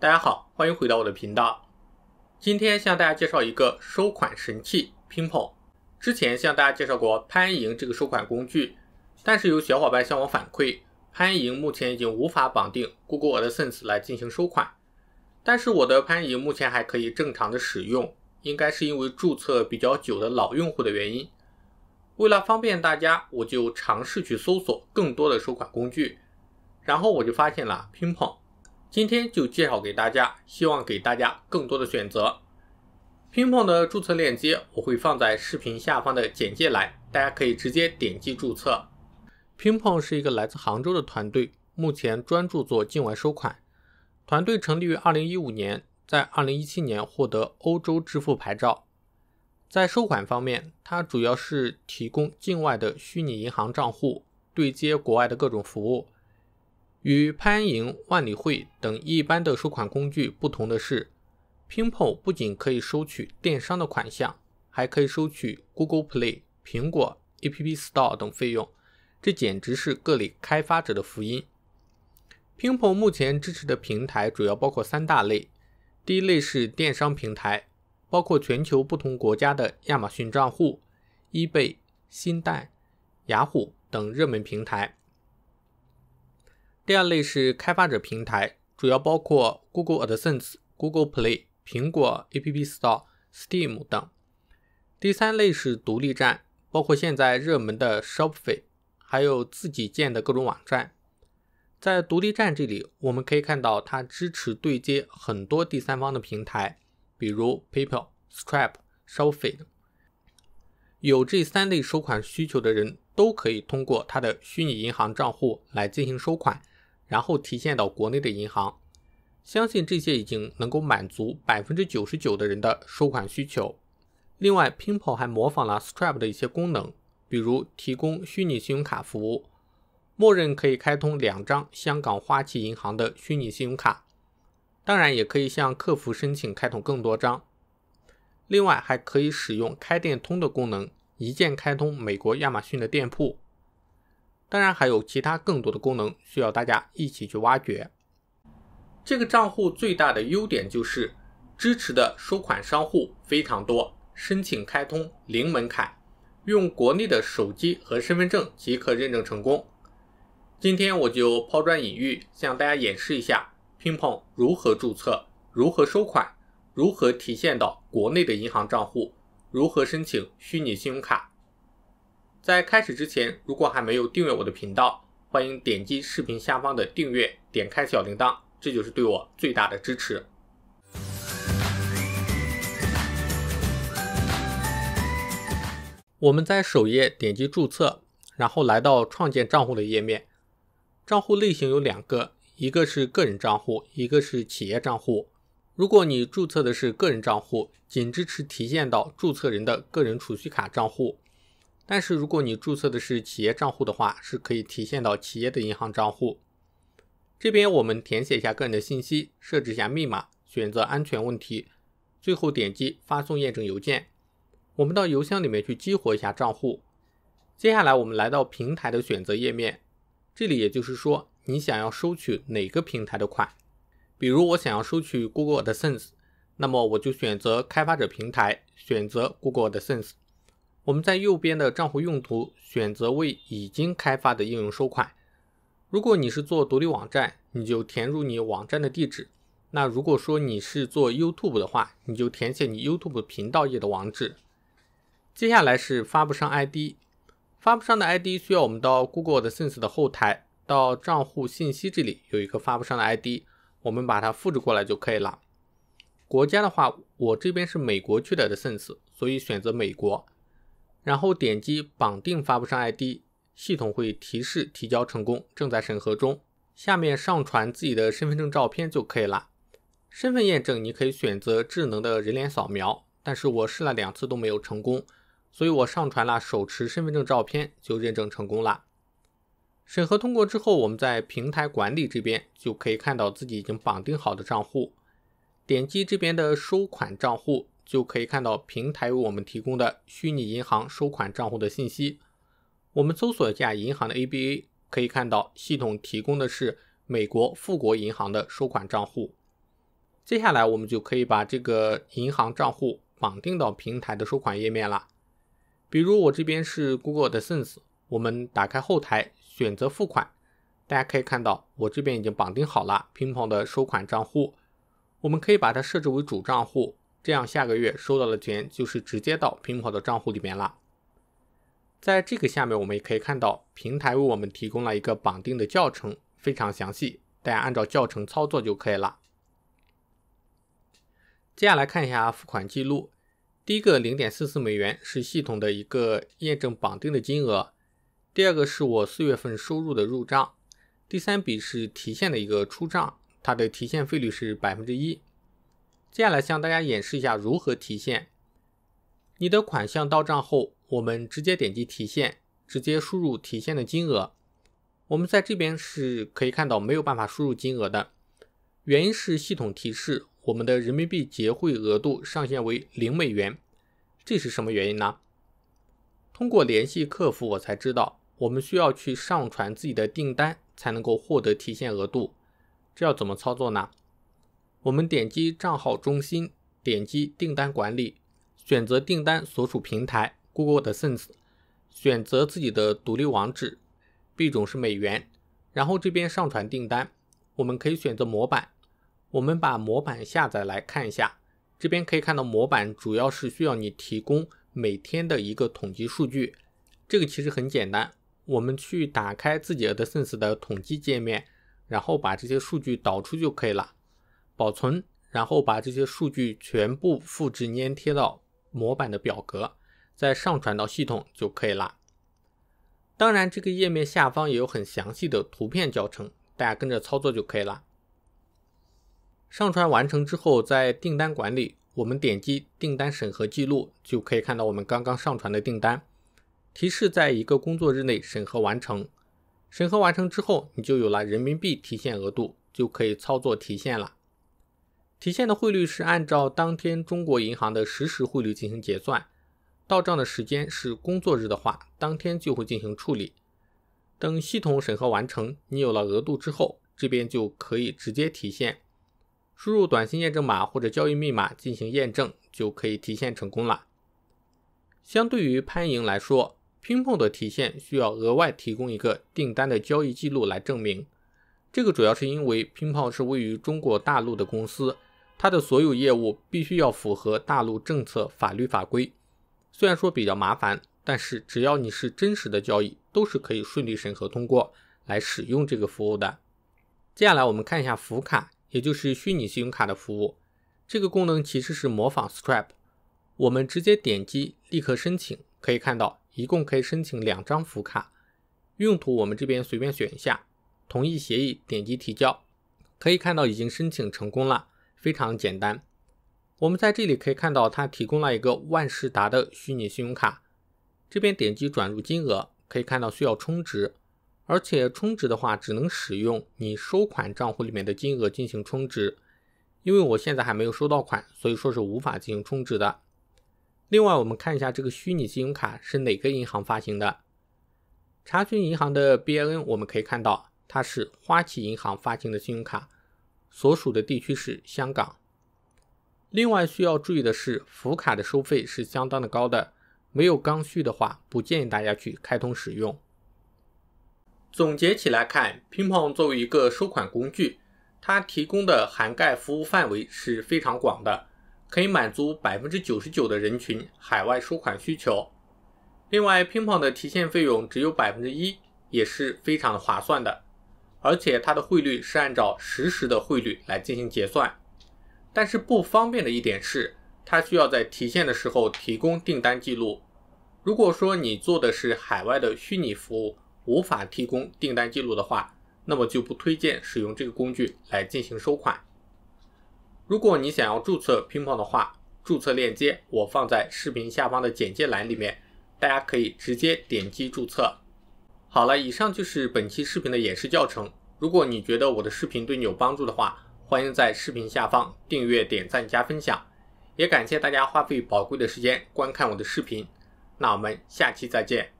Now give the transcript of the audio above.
大家好，欢迎回到我的频道。今天向大家介绍一个收款神器，PingPong。之前向大家介绍过潘盈这个收款工具，但是有小伙伴向我反馈，潘盈目前已经无法绑定 Google Adsense 来进行收款。但是我的潘莹目前还可以正常的使用，应该是因为注册比较久的老用户的原因。为了方便大家，我就尝试去搜索更多的收款工具，然后我就发现了 PingPong。今天就介绍给大家，希望给大家更多的选择。Pingpong 的注册链接我会放在视频下方的简介栏，大家可以直接点击注册。Pingpong 是一个来自杭州的团队，目前专注做境外收款。团队成立于2015年，在2017年获得欧洲支付牌照。在收款方面，它主要是提供境外的虚拟银行账户，对接国外的各种服务。与潘盈万里汇等一般的收款工具不同的是，PingPong 不仅可以收取电商的款项，还可以收取 Google Play、苹果 App Store 等费用，这简直是各类开发者的福音。PingPong 目前支持的平台主要包括三大类，第一类是电商平台，包括全球不同国家的亚马逊账户、eBay、新蛋、雅虎等热门平台。第二类是开发者平台，主要包括 Google Adsense、Google Play、苹果 App Store、Steam 等。第三类是独立站，包括现在热门的 Shopify，还有自己建的各种网站。在独立站这里，我们可以看到它支持对接很多第三方的平台，比如 PayPal、Stripe、Shopify。等。有这三类收款需求的人都可以通过他的虚拟银行账户来进行收款。然后提现到国内的银行，相信这些已经能够满足百分之九十九的人的收款需求。另外 p i n g p a l 还模仿了 Stripe 的一些功能，比如提供虚拟信用卡服务，默认可以开通两张香港花旗银行的虚拟信用卡，当然也可以向客服申请开通更多张。另外，还可以使用开店通的功能，一键开通美国亚马逊的店铺。当然还有其他更多的功能需要大家一起去挖掘。这个账户最大的优点就是支持的收款商户非常多，申请开通零门槛，用国内的手机和身份证即可认证成功。今天我就抛砖引玉，向大家演示一下 PingPong 如何注册、如何收款、如何提现到国内的银行账户、如何申请虚拟信用卡。在开始之前，如果还没有订阅我的频道，欢迎点击视频下方的订阅，点开小铃铛，这就是对我最大的支持。我们在首页点击注册，然后来到创建账户的页面。账户类型有两个，一个是个人账户，一个是企业账户。如果你注册的是个人账户，仅支持提现到注册人的个人储蓄卡账户。但是如果你注册的是企业账户的话，是可以提现到企业的银行账户。这边我们填写一下个人的信息，设置一下密码，选择安全问题，最后点击发送验证邮件。我们到邮箱里面去激活一下账户。接下来我们来到平台的选择页面，这里也就是说你想要收取哪个平台的款。比如我想要收取 Google 的 Sense，那么我就选择开发者平台，选择 Google 的 Sense。我们在右边的账户用途选择为已经开发的应用收款。如果你是做独立网站，你就填入你网站的地址。那如果说你是做 YouTube 的话，你就填写你 YouTube 频道页的网址。接下来是发布商 ID，发布商的 ID 需要我们到 Google 的 Sense 的后台，到账户信息这里有一个发布商的 ID，我们把它复制过来就可以了。国家的话，我这边是美国区册的 Sense，所以选择美国。然后点击绑定发布商 ID，系统会提示提交成功，正在审核中。下面上传自己的身份证照片就可以了。身份验证你可以选择智能的人脸扫描，但是我试了两次都没有成功，所以我上传了手持身份证照片就认证成功了。审核通过之后，我们在平台管理这边就可以看到自己已经绑定好的账户，点击这边的收款账户。就可以看到平台为我们提供的虚拟银行收款账户的信息。我们搜索一下银行的 ABA，可以看到系统提供的是美国富国银行的收款账户。接下来我们就可以把这个银行账户绑定到平台的收款页面了。比如我这边是 Google 的 Sense，我们打开后台选择付款，大家可以看到我这边已经绑定好了 PingPong 的收款账户，我们可以把它设置为主账户。这样下个月收到的钱就是直接到拼跑的账户里面了。在这个下面，我们也可以看到平台为我们提供了一个绑定的教程，非常详细，大家按照教程操作就可以了。接下来看一下付款记录，第一个零点四四美元是系统的一个验证绑定的金额，第二个是我四月份收入的入账，第三笔是提现的一个出账，它的提现费率是百分之一。接下来向大家演示一下如何提现。你的款项到账后，我们直接点击提现，直接输入提现的金额。我们在这边是可以看到没有办法输入金额的，原因是系统提示我们的人民币结汇额度上限为零美元。这是什么原因呢？通过联系客服，我才知道我们需要去上传自己的订单才能够获得提现额度。这要怎么操作呢？我们点击账号中心，点击订单管理，选择订单所属平台 Google Adsense，选择自己的独立网址，币种是美元，然后这边上传订单，我们可以选择模板，我们把模板下载来看一下，这边可以看到模板主要是需要你提供每天的一个统计数据，这个其实很简单，我们去打开自己的 Adsense 的统计界面，然后把这些数据导出就可以了。保存，然后把这些数据全部复制粘贴到模板的表格，再上传到系统就可以了。当然，这个页面下方也有很详细的图片教程，大家跟着操作就可以了。上传完成之后，在订单管理，我们点击订单审核记录，就可以看到我们刚刚上传的订单。提示在一个工作日内审核完成，审核完成之后，你就有了人民币提现额度，就可以操作提现了。提现的汇率是按照当天中国银行的实时汇率进行结算，到账的时间是工作日的话，当天就会进行处理。等系统审核完成，你有了额度之后，这边就可以直接提现，输入短信验证码或者交易密码进行验证，就可以提现成功了。相对于潘盈来说，pong 的提现需要额外提供一个订单的交易记录来证明，这个主要是因为乒乓是位于中国大陆的公司。它的所有业务必须要符合大陆政策法律法规，虽然说比较麻烦，但是只要你是真实的交易，都是可以顺利审核通过来使用这个服务的。接下来我们看一下福卡，也就是虚拟信用卡的服务。这个功能其实是模仿 Stripe。我们直接点击立刻申请，可以看到一共可以申请两张福卡，用途我们这边随便选一下，同意协议，点击提交，可以看到已经申请成功了。非常简单，我们在这里可以看到，它提供了一个万事达的虚拟信用卡。这边点击转入金额，可以看到需要充值，而且充值的话只能使用你收款账户里面的金额进行充值。因为我现在还没有收到款，所以说是无法进行充值的。另外，我们看一下这个虚拟信用卡是哪个银行发行的？查询银行的 BIN，我们可以看到它是花旗银行发行的信用卡。所属的地区是香港。另外需要注意的是，福卡的收费是相当的高的，没有刚需的话，不建议大家去开通使用。总结起来看，PingPong 作为一个收款工具，它提供的涵盖服务范围是非常广的，可以满足百分之九十九的人群海外收款需求。另外，PingPong 的提现费用只有百分之一，也是非常划算的。而且它的汇率是按照实时的汇率来进行结算，但是不方便的一点是，它需要在提现的时候提供订单记录。如果说你做的是海外的虚拟服务，无法提供订单记录的话，那么就不推荐使用这个工具来进行收款。如果你想要注册 PingPong 的话，注册链接我放在视频下方的简介栏里面，大家可以直接点击注册。好了，以上就是本期视频的演示教程。如果你觉得我的视频对你有帮助的话，欢迎在视频下方订阅、点赞、加分享。也感谢大家花费宝贵的时间观看我的视频。那我们下期再见。